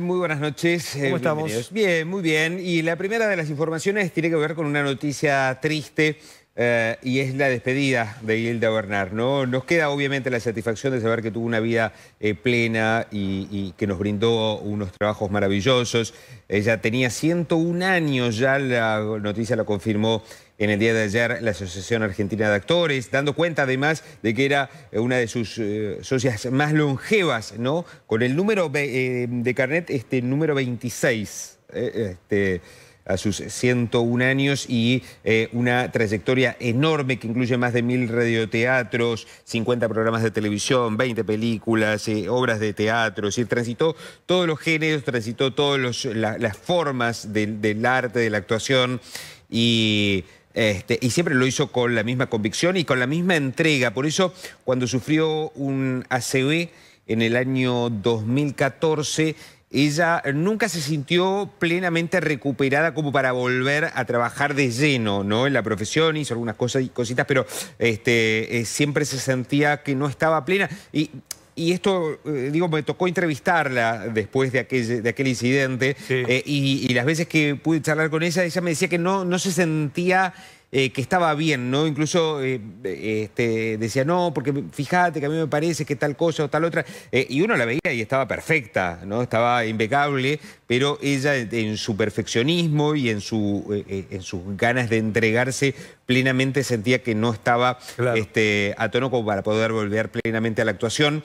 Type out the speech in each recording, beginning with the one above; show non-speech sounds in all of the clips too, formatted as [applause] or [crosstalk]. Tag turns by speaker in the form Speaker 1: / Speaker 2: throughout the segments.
Speaker 1: Muy buenas noches. Eh, ¿Cómo estamos? Bien, muy bien. Y la primera de las informaciones tiene que ver con una noticia triste eh, y es la despedida de Hilda Bernard. ¿no? Nos queda obviamente la satisfacción de saber que tuvo una vida eh, plena y, y, que nos brindó unos trabajos maravillosos. Ella tenía 101 años, ya la noticia la confirmó en el día de ayer la Asociación Argentina de Actores, dando cuenta además de que era eh, una de sus eh, socias más longevas, ¿no? Con el número eh, de carnet, este número 26, este, a sus 101 años y una trayectoria enorme que incluye más de mil radioteatros, 50 programas de televisión, 20 películas, obras de teatro, es decir, transitó todos los géneros, transitó todas las formas del, del arte, de la actuación y este, y siempre lo hizo con la misma convicción y con la misma entrega. Por eso, cuando sufrió un ACV en el año 2014, ella nunca se sintió plenamente recuperada como para volver a trabajar de lleno, ¿no? En la profesión hizo algunas cosas y cositas, pero este, eh, siempre se sentía que no estaba plena. Y y esto, eh, digo, me tocó entrevistarla después de aquel, incidente, eh, y, y, las veces que pude charlar con ella, ella me decía que no, no se sentía eh, que estaba bien, ¿no? Incluso eh, eh, este, decía, no, porque fíjate que a mí me parece que tal cosa o tal otra. y uno la veía y estaba perfecta, ¿no? Estaba impecable, pero ella en su perfeccionismo y en, en sus ganas de entregarse plenamente sentía que no estaba este, a tono para poder volver plenamente a la actuación,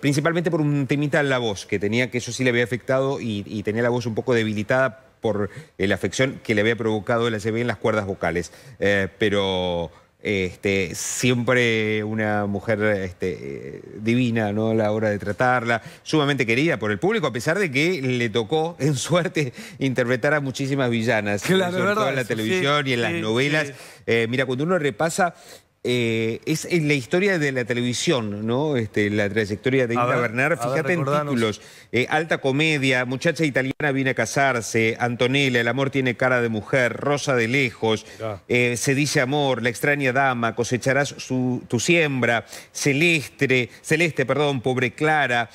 Speaker 1: principalmente por un temita en la voz, que tenía que eso sí le había afectado y tenía la voz un poco debilitada por eh, la afección que le había provocado la CB en las cuerdas vocales. Eh, pero este, siempre una mujer este, eh, divina, ¿no? A la hora de tratarla, sumamente querida por el público, a pesar de que le tocó, en [laughs] suerte, interpretar a muchísimas villanas, sobre todo en la televisión y en las novelas. mira, cuando uno repasa eh, es la historia de la televisión, ¿no? Este, la trayectoria de a Fíjate en títulos. Eh, alta comedia, muchacha italiana viene a casarse, Antonella, el amor tiene cara de mujer, Rosa de lejos, eh, se dice amor, la extraña dama, cosecharás tu siembra, Celeste, Celeste, perdón, pobre Clara.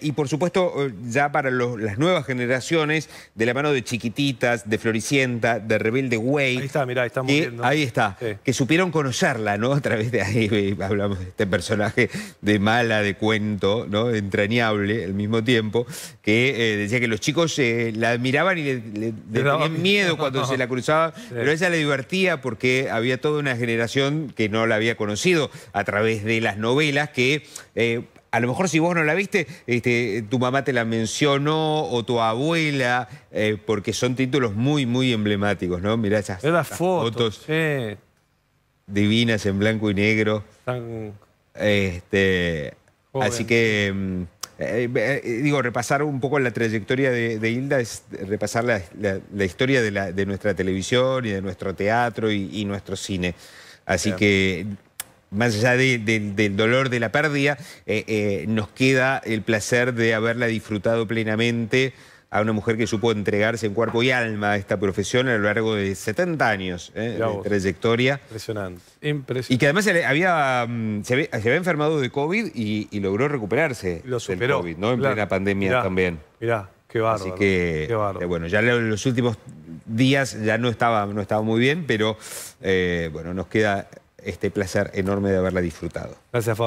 Speaker 1: y por supuesto, ya para las nuevas generaciones, de la mano de Chiquititas, de Floricienta, de Rebelde Way. Ahí está, mirá, estamos viendo. Ahí está, que supieron conocerla, ¿no? A través de ahí hablamos de este personaje de mala, de cuento, ¿no? Entrañable al mismo tiempo, que eh, decía que los chicos eh, la admiraban y le, tenían miedo cuando se la [laughs] cruzaba, pero ella le divertía porque había toda una generación que no la había conocido a través de las novelas que... Eh, a lo mejor si vos no la viste, este, tu mamá te la mencionó o tu abuela, porque son títulos muy, muy emblemáticos, ¿no? Mirá esas, fotos. fotos divinas en blanco y negro. Este, así que, mm, eh, eh, digo, repasar un poco la trayectoria de, Hilda es repasar la, historia de, nuestra televisión y de nuestro teatro y, nuestro cine. Así que más allá del dolor de la pérdida, eh, nos queda el placer de haberla disfrutado plenamente a una mujer que supo entregarse en cuerpo y alma a esta profesión a lo largo de 70 años ¿eh? de trayectoria. Impresionante. Impresionante. Y que además se, mm, había, se, enfermado de COVID y, logró recuperarse COVID, En plena pandemia también. Mirá, qué bárbaro. Así que, qué eh, bueno, ya en los últimos días ya no estaba, no estaba muy bien, pero eh, bueno, nos queda este placer enorme de haberla disfrutado. Gracias, Fabra.